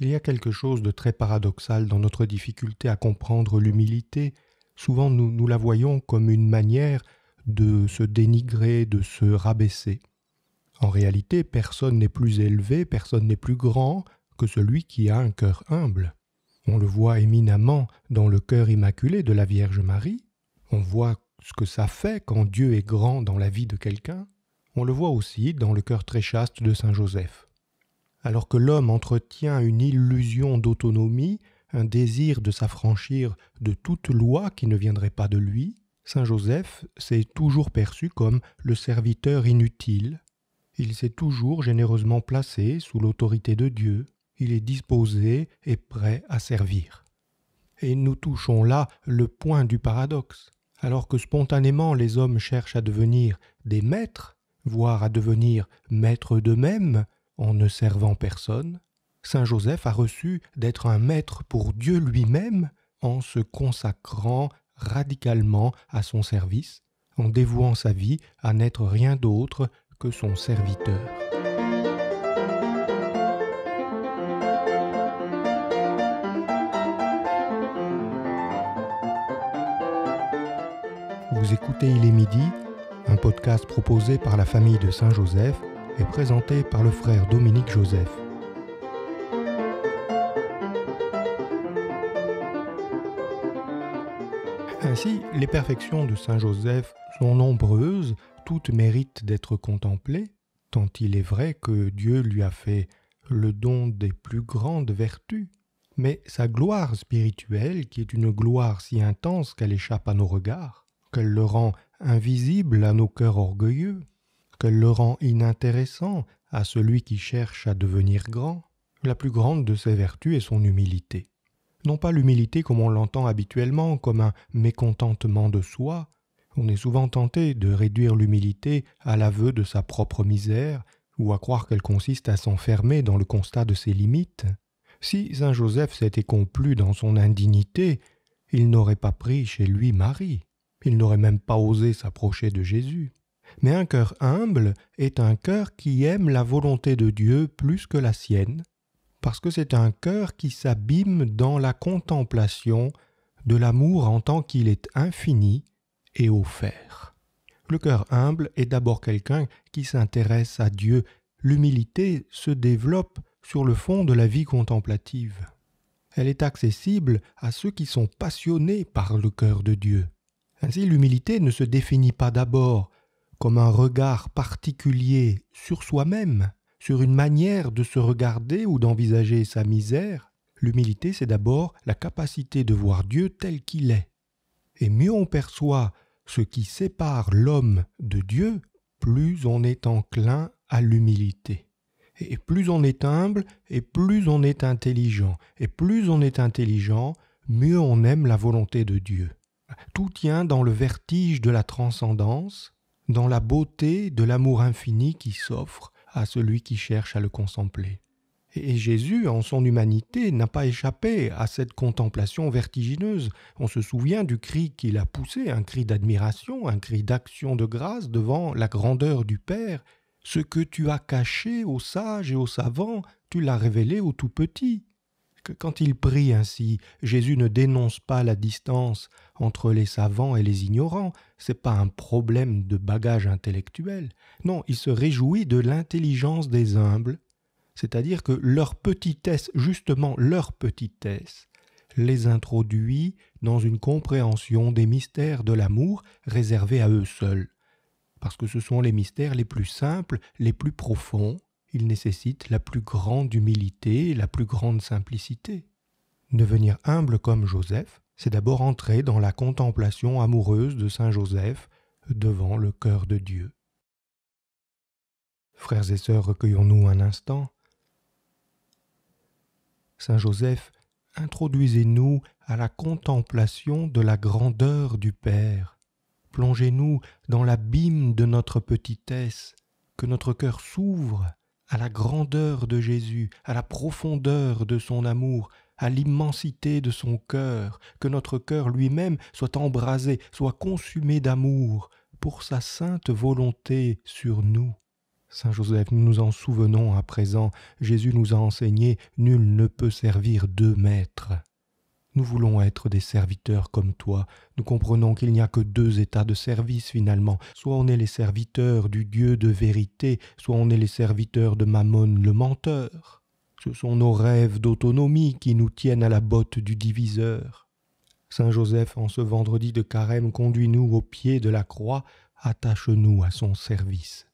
Il y a quelque chose de très paradoxal dans notre difficulté à comprendre l'humilité. Souvent nous, la voyons comme une manière de se dénigrer, de se rabaisser. En réalité, personne n'est plus élevé, personne n'est plus grand que celui qui a un cœur humble. On le voit éminemment dans le cœur immaculé de la Vierge Marie. On voit ce que ça fait quand Dieu est grand dans la vie de quelqu'un. On le voit aussi dans le cœur très chaste de Saint Joseph alors que l'homme entretient une illusion d'autonomie, un désir de s'affranchir de toute loi qui ne viendrait pas de lui, Saint Joseph s'est toujours perçu comme le serviteur inutile. Il s'est toujours généreusement placé sous l'autorité de Dieu. Il est disposé et prêt à servir. Et nous touchons là le point du paradoxe. Alors que spontanément les hommes cherchent à devenir des maîtres, voire à devenir maîtres d'eux-mêmes, en ne servant personne, Saint Joseph a reçu d'être un maître pour Dieu lui-même en se consacrant radicalement à son service, en dévouant sa vie à n'être rien d'autre que son serviteur. Vous écoutez Il est midi, un podcast proposé par la famille de Saint Joseph est présenté par le frère Dominique Joseph. Ainsi, les perfections de Saint Joseph sont nombreuses, toutes méritent d'être contemplées, tant il est vrai que Dieu lui a fait le don des plus grandes vertus. Mais sa gloire spirituelle, qui est une gloire si intense qu'elle échappe à nos regards, qu'elle le rend invisible à nos cœurs orgueilleux, qu'elle le rend inintéressant à celui qui cherche à devenir grand, la plus grande de ses vertus est son humilité. Non pas l'humilité comme on l'entend habituellement, comme un mécontentement de soi. On est souvent tenté de réduire l'humilité à l'aveu de sa propre misère, ou à croire qu'elle consiste à s'enfermer dans le constat de ses limites. Si Saint Joseph s'était complu dans son indignité, il n'aurait pas pris chez lui Marie, il n'aurait même pas osé s'approcher de Jésus mais un cœur humble est un cœur qui aime la volonté de Dieu plus que la sienne, parce que c'est un cœur qui s'abîme dans la contemplation de l'amour en tant qu'il est infini et offert. Le cœur humble est d'abord quelqu'un qui s'intéresse à Dieu. L'humilité se développe sur le fond de la vie contemplative. Elle est accessible à ceux qui sont passionnés par le cœur de Dieu. Ainsi l'humilité ne se définit pas d'abord comme un regard particulier sur soi-même, sur une manière de se regarder ou d'envisager sa misère, l'humilité c'est d'abord la capacité de voir Dieu tel qu'il est. Et mieux on perçoit ce qui sépare l'homme de Dieu, plus on est enclin à l'humilité. Et plus on est humble, et plus on est intelligent. Et plus on est intelligent, mieux on aime la volonté de Dieu. Tout tient dans le vertige de la transcendance, dans la beauté de l'amour infini qui s'offre à celui qui cherche à le contempler. Et Jésus, en son humanité, n'a pas échappé à cette contemplation vertigineuse. On se souvient du cri qu'il a poussé, un cri d'admiration, un cri d'action de grâce devant la grandeur du Père. Ce que tu as caché aux sages et aux savants, tu l'as révélé aux tout petits quand il prie ainsi, Jésus ne dénonce pas la distance entre les savants et les ignorants, c'est pas un problème de bagage intellectuel. Non, il se réjouit de l'intelligence des humbles, c'est-à-dire que leur petitesse, justement leur petitesse, les introduit dans une compréhension des mystères de l'amour réservés à eux seuls, parce que ce sont les mystères les plus simples, les plus profonds, il nécessite la plus grande humilité et la plus grande simplicité. Devenir humble comme Joseph, c'est d'abord entrer dans la contemplation amoureuse de Saint Joseph devant le cœur de Dieu. Frères et sœurs, recueillons-nous un instant. Saint Joseph, introduisez-nous à la contemplation de la grandeur du Père. Plongez-nous dans l'abîme de notre petitesse, que notre cœur s'ouvre à la grandeur de Jésus, à la profondeur de son amour, à l'immensité de son cœur, que notre cœur lui-même soit embrasé, soit consumé d'amour, pour sa sainte volonté sur nous. Saint Joseph, nous nous en souvenons à présent, Jésus nous a enseigné, nul ne peut servir deux maîtres. Nous voulons être des serviteurs comme toi. Nous comprenons qu'il n'y a que deux états de service finalement. Soit on est les serviteurs du Dieu de vérité, soit on est les serviteurs de Mammon le menteur. Ce sont nos rêves d'autonomie qui nous tiennent à la botte du diviseur. Saint Joseph, en ce vendredi de carême, conduit nous au pied de la croix, attache-nous à son service.